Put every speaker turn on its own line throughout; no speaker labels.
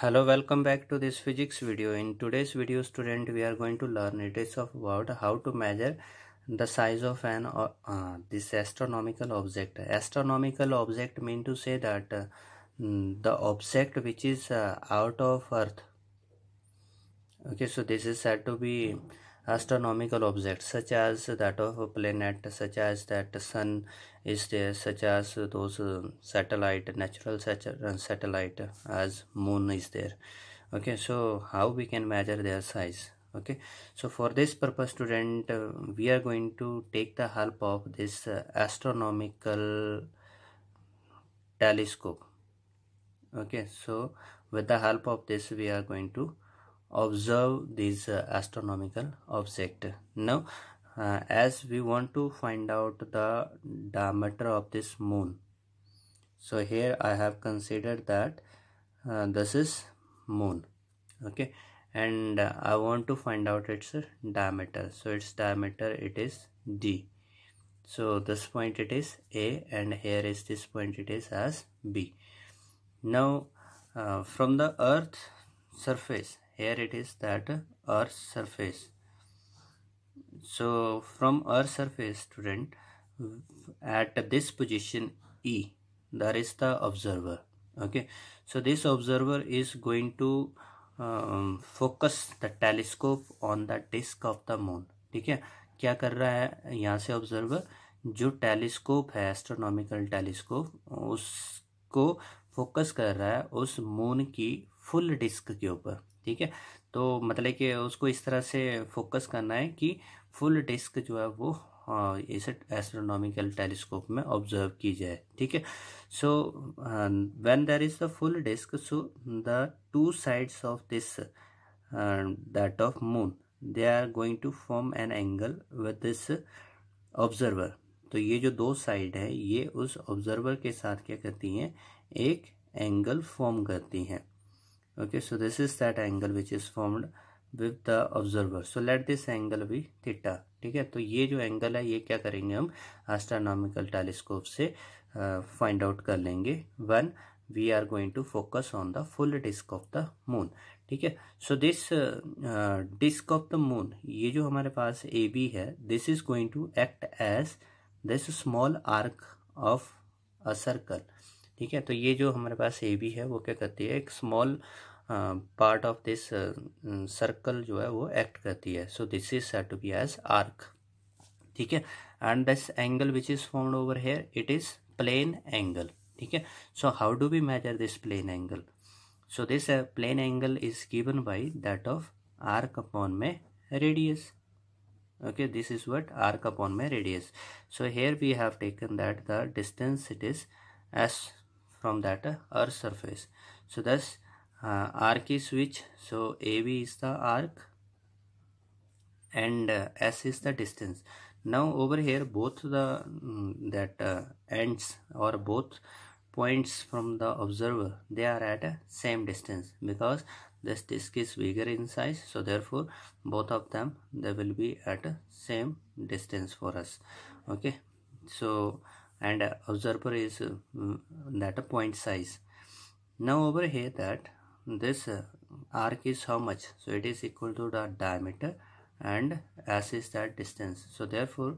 hello welcome back to this physics video in today's video student we are going to learn it is about how to measure the size of an uh, uh, this astronomical object astronomical object mean to say that uh, mm, the object which is uh, out of earth okay so this is said to be astronomical objects such as that of a planet such as that sun is there such as those uh, satellite natural uh, satellite as moon is there okay so how we can measure their size okay so for this purpose student uh, we are going to take the help of this uh, astronomical telescope okay so with the help of this we are going to observe this uh, astronomical object now uh, as we want to find out the diameter of this moon so here I have considered that uh, this is moon okay and uh, I want to find out its diameter so its diameter it is D so this point it is A and here is this point it is as B now uh, from the earth surface here it is that earth surface so from our surface student at this position E there is the observer okay so this observer is going to um, focus the telescope on the disk of the moon theek hai kya kar raha hai yahan se observer jo telescope hai astronomical telescope usko focus kar raha hai us moon ki full disc के ऊपर ठीक है तो मतलब कि उसको इस तरह से फोकस करना है कि फुल डिस्क जो है वो इस एस्ट्रोनॉमिकल टेलीस्कोप में ऑब्जर्व की जाए ठीक है so when there is the full disc so the two sides of this that of moon they are going to form an angle with this observer तो ये जो दो साइड है ये उस ऑब्जर्वर के साथ क्या करती हैं एक एंगल फॉर्म करती हैं okay so this is that angle which is formed with the observer so let this angle be theta ठीक है तो ये जो एंगल है ये क्या करेंगे हम एस्ट्रोनॉमिकल टेलीस्कोप से फाइंड uh, आउट कर लेंगे one we are going to focus on the full disc of the moon ठीक है so this disc of the moon ये जो हमारे पास ए बी है this is going to act as this small arc of a circle ठीक है तो ये जो हमारे पास ए बी है वो क्या करती है एक small part of this circle जो है वो एक्ट करती है so this is set to be as arc ठीक है and this angle which is formed over here it is plane angle ठीक है so how do we measure this plane angle so this plane angle is given by that of arc upon में radius okay this is what arc upon में radius so here we have taken that the distance it is S from that earth surface so thus uh, arc is which so AB is the arc and uh, S is the distance now over here both the mm, that uh, ends or both points from the observer they are at a uh, same distance because this disk is bigger in size so therefore both of them they will be at a uh, same distance for us okay so and uh, observer is mm, that point size now over here that this arc uh, is how much so it is equal to the diameter and s is that distance so therefore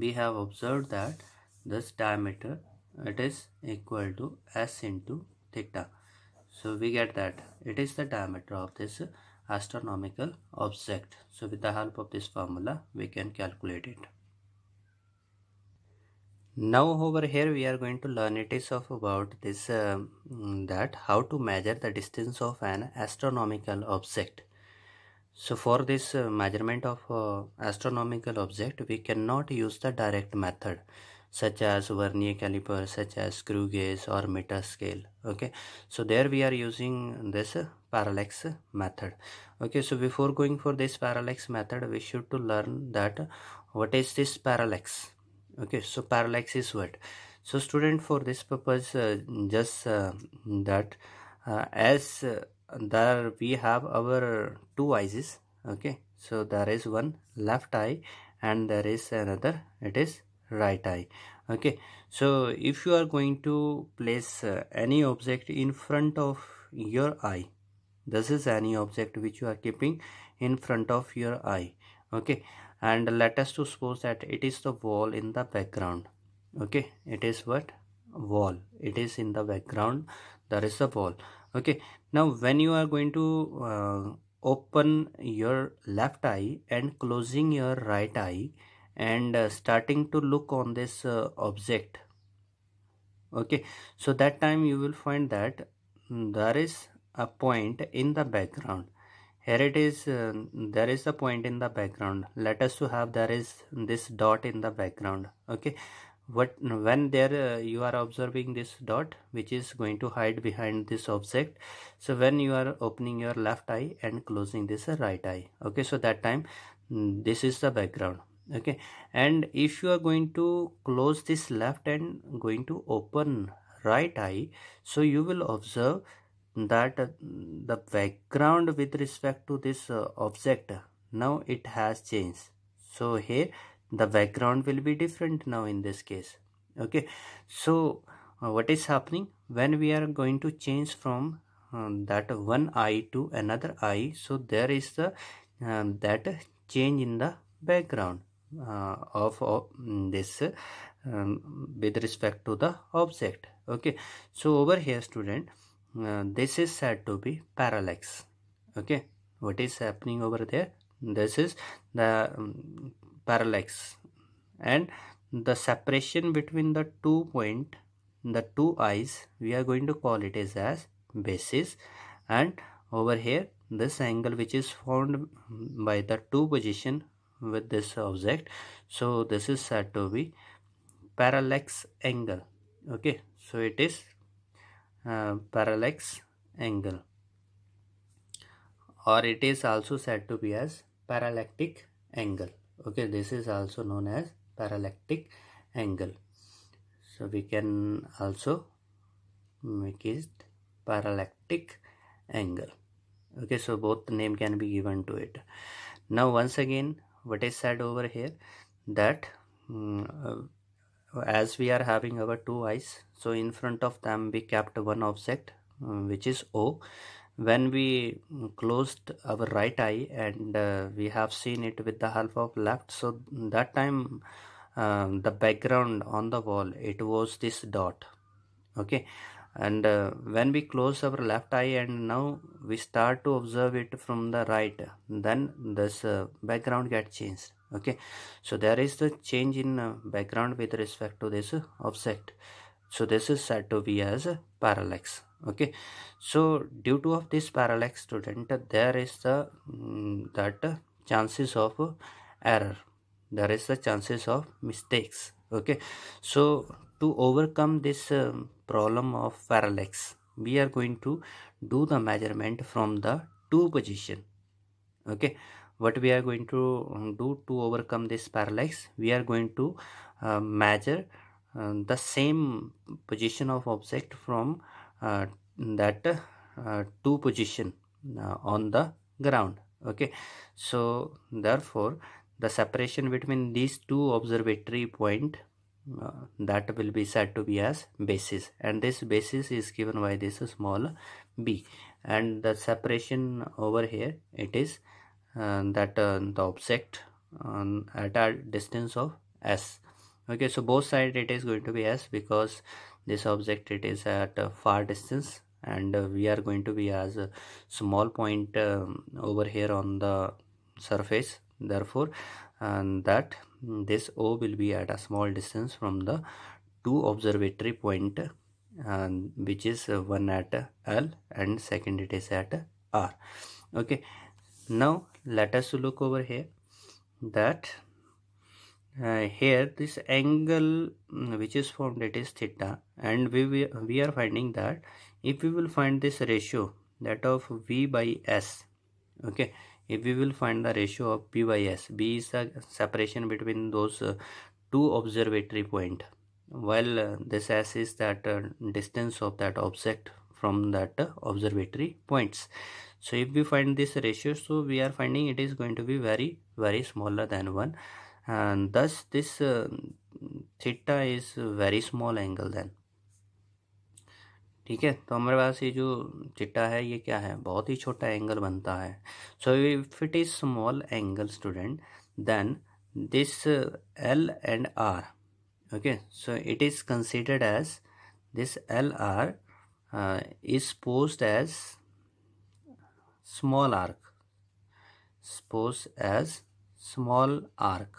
we have observed that this diameter it is equal to s into theta so we get that it is the diameter of this astronomical object so with the help of this formula we can calculate it now over here we are going to learn it is of about this uh, that how to measure the distance of an astronomical object so for this uh, measurement of uh, astronomical object we cannot use the direct method such as vernier caliper such as screw gauge or meter scale okay so there we are using this parallax method okay so before going for this parallax method we should to learn that what is this parallax okay so parallax what so student for this purpose uh, just uh, that uh, as uh, there we have our two eyes okay so there is one left eye and there is another it is right eye okay so if you are going to place uh, any object in front of your eye this is any object which you are keeping in front of your eye okay and let us to suppose that it is the wall in the background okay it is what wall it is in the background there is a wall okay now when you are going to uh, open your left eye and closing your right eye and uh, starting to look on this uh, object okay so that time you will find that mm, there is a point in the background here it is uh, there is a point in the background let us to have there is this dot in the background okay what when there uh, you are observing this dot which is going to hide behind this object so when you are opening your left eye and closing this right eye okay so that time mm, this is the background okay and if you are going to close this left and going to open right eye so you will observe that uh, the background with respect to this uh, object now it has changed so here the background will be different now in this case okay so uh, what is happening when we are going to change from um, that one eye to another eye so there is the um, that change in the background uh, of, of mm, this um, with respect to the object okay so over here student uh, this is said to be parallax okay what is happening over there this is the um, parallax and the separation between the two point the two eyes we are going to call it is as basis and over here this angle which is formed by the two position with this object so this is said to be parallax angle okay so it is uh, parallax angle or it is also said to be as parallactic angle okay this is also known as parallactic angle so we can also make it parallactic angle okay so both name can be given to it now once again what is said over here that um, as we are having our two eyes so in front of them we kept one object mm, which is O when we closed our right eye and uh, we have seen it with the help of left so that time um, the background on the wall it was this dot okay and uh, when we close our left eye and now we start to observe it from the right then this uh, background get changed okay so there is the change in uh, background with respect to this object. so this is said to be as a parallax okay so due to of this parallax student there is the mm, that chances of error there is the chances of mistakes okay so to overcome this um, problem of parallax we are going to do the measurement from the two position okay what we are going to um, do to overcome this parallax we are going to uh, measure uh, the same position of object from uh, that uh, two position uh, on the ground okay so therefore the separation between these two observatory point uh, that will be said to be as basis and this basis is given by this small b and the separation over here it is and that the object um, at a distance of s okay so both side it is going to be s because this object it is at a far distance and uh, we are going to be as a small point um, over here on the surface therefore and that this o will be at a small distance from the two observatory point and which is one at l and second it is at r okay now let us look over here that uh, here this angle mm, which is formed it is theta and we, we we are finding that if we will find this ratio that of v by s okay if we will find the ratio of p by s b is the separation between those uh, two observatory point while uh, this s is that uh, distance of that object from that uh, observatory points so if we find this ratio so we are finding it is going to be very very smaller than 1 and thus this uh, theta is very small angle then ठीक है तो हमारे पास ये जो चिट्टा है ये क्या है बहुत ही छोटा एंगल बनता है so if it is small angle student then this L and R okay so it is considered as this L R is post as small arc suppose as small arc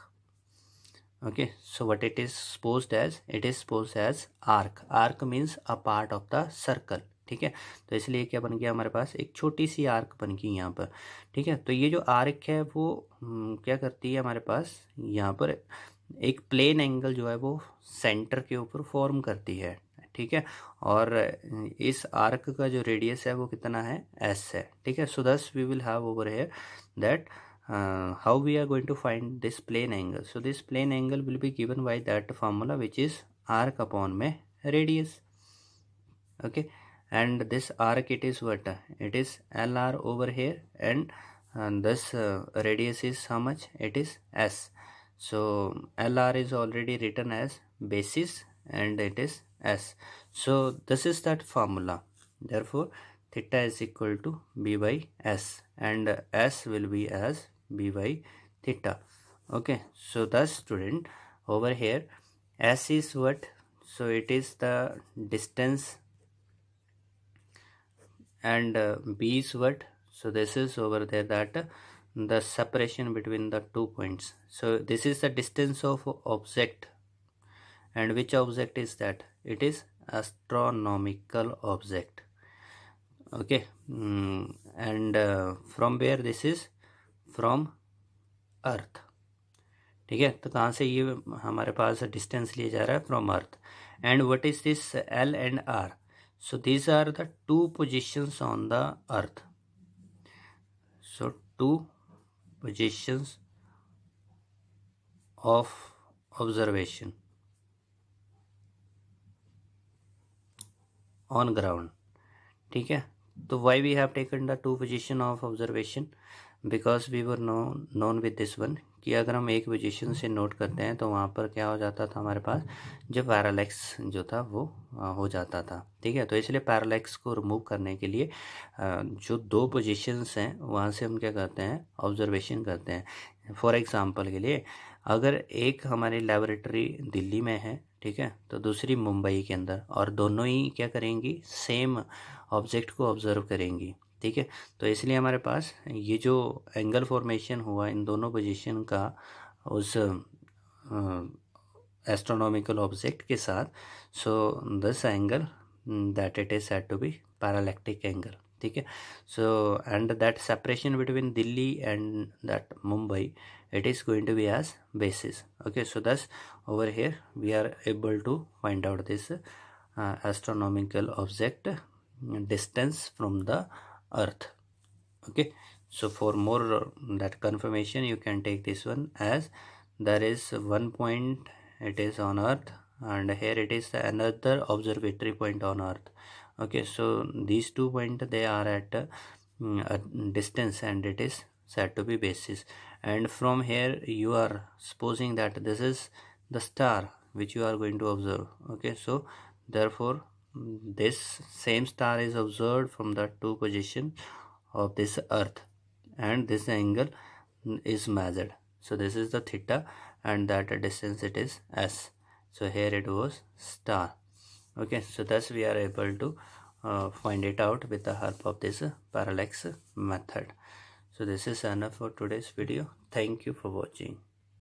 okay so what it is supposed as it is supposed as arc arc means a part of the circle ठीक है तो इसलिए क्या बन गया हमारे पास एक छोटी सी आर्क बन गई यहाँ पर ठीक है तो ये जो आर्क है वो क्या करती है हमारे पास यहाँ पर एक प्लेन एंगल जो है वो सेंटर के ऊपर फॉर्म करती है ठीक है और इस आर्क का जो रेडियस है वो कितना है एस है ठीक है so thus we will have over here that how we are going to find this plane angle so this plane angle will be given by that formula which is arc upon में radius okay and this arc it is what it is L R over here and this radius is so much it is S so L R is already return as basis and it is s so this is that formula therefore theta is equal to b by s and s will be as b by theta okay so the student over here s is what so it is the distance and uh, b is what so this is over there that uh, the separation between the two points so this is the distance of object and which object is that it is astronomical object okay mm, and uh, from where this is from earth ठीक है तो कहाँ से ये हमारे पास distance लिया जा रहा है from earth and what is this L and R so these are the two positions on the earth so two positions of observation on ground ठीक है तो why we have taken the two position of observation because we were no known with this one कि अगर हम एक position से note करते हैं तो वहाँ पर क्या हो जाता था हमारे पास जो पैरालैक्स जो था वो हो जाता था ठीक है तो इसलिए पैरालैक्स को रिमूव करने के लिए जो दो पोजिशंस हैं वहाँ से हम क्या करते हैं ऑब्जर्वेशन करते हैं फॉर एग्ज़ाम्पल के लिए अगर एक हमारी लेबोरेटरी दिल्ली में है ठीक है तो दूसरी मुंबई के अंदर और दोनों ही क्या करेंगी सेम ऑब्जेक्ट को ऑब्ज़र्व करेंगी ठीक है तो इसलिए हमारे पास ये जो एंगल फॉर्मेशन हुआ इन दोनों पोजीशन का उस एस्ट्रोनॉमिकल ऑब्जेक्ट के साथ so this angle that it is set to be parallactic angle ठीक है so and that separation between Delhi and that Mumbai it is going to be as basis okay so thus over here we are able to find out this uh, astronomical object distance from the earth okay so for more uh, that confirmation you can take this one as there is one point it is on earth and here it is another observatory point on earth okay so these two point they are at a uh, uh, distance and it is said to be basis and from here you are supposing that this is the star which you are going to observe okay so therefore this same star is observed from the two position of this earth and this angle is measured so this is the theta and that distance it is s so here it was star okay so thus we are able to uh, find it out with the help of this parallax method so this is enough for today's video thank you for watching